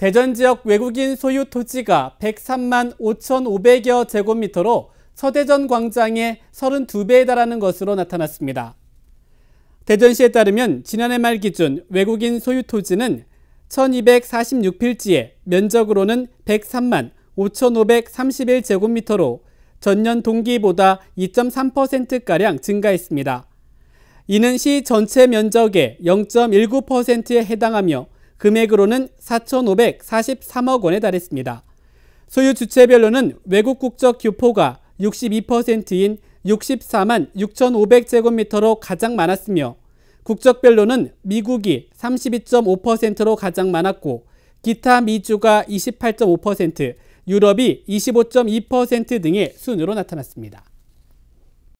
대전 지역 외국인 소유 토지가 103만 5,500여 제곱미터로 서대전 광장의 32배에 달하는 것으로 나타났습니다. 대전시에 따르면 지난해 말 기준 외국인 소유 토지는 1246필지에 면적으로는 103만 5,531제곱미터로 전년 동기보다 2.3%가량 증가했습니다. 이는 시 전체 면적의 0.19%에 해당하며 금액으로는 4,543억 원에 달했습니다. 소유 주체별로는 외국 국적 교포가 62%인 64만 6,500제곱미터로 가장 많았으며 국적별로는 미국이 32.5%로 가장 많았고 기타 미주가 28.5%, 유럽이 25.2% 등의 순으로 나타났습니다.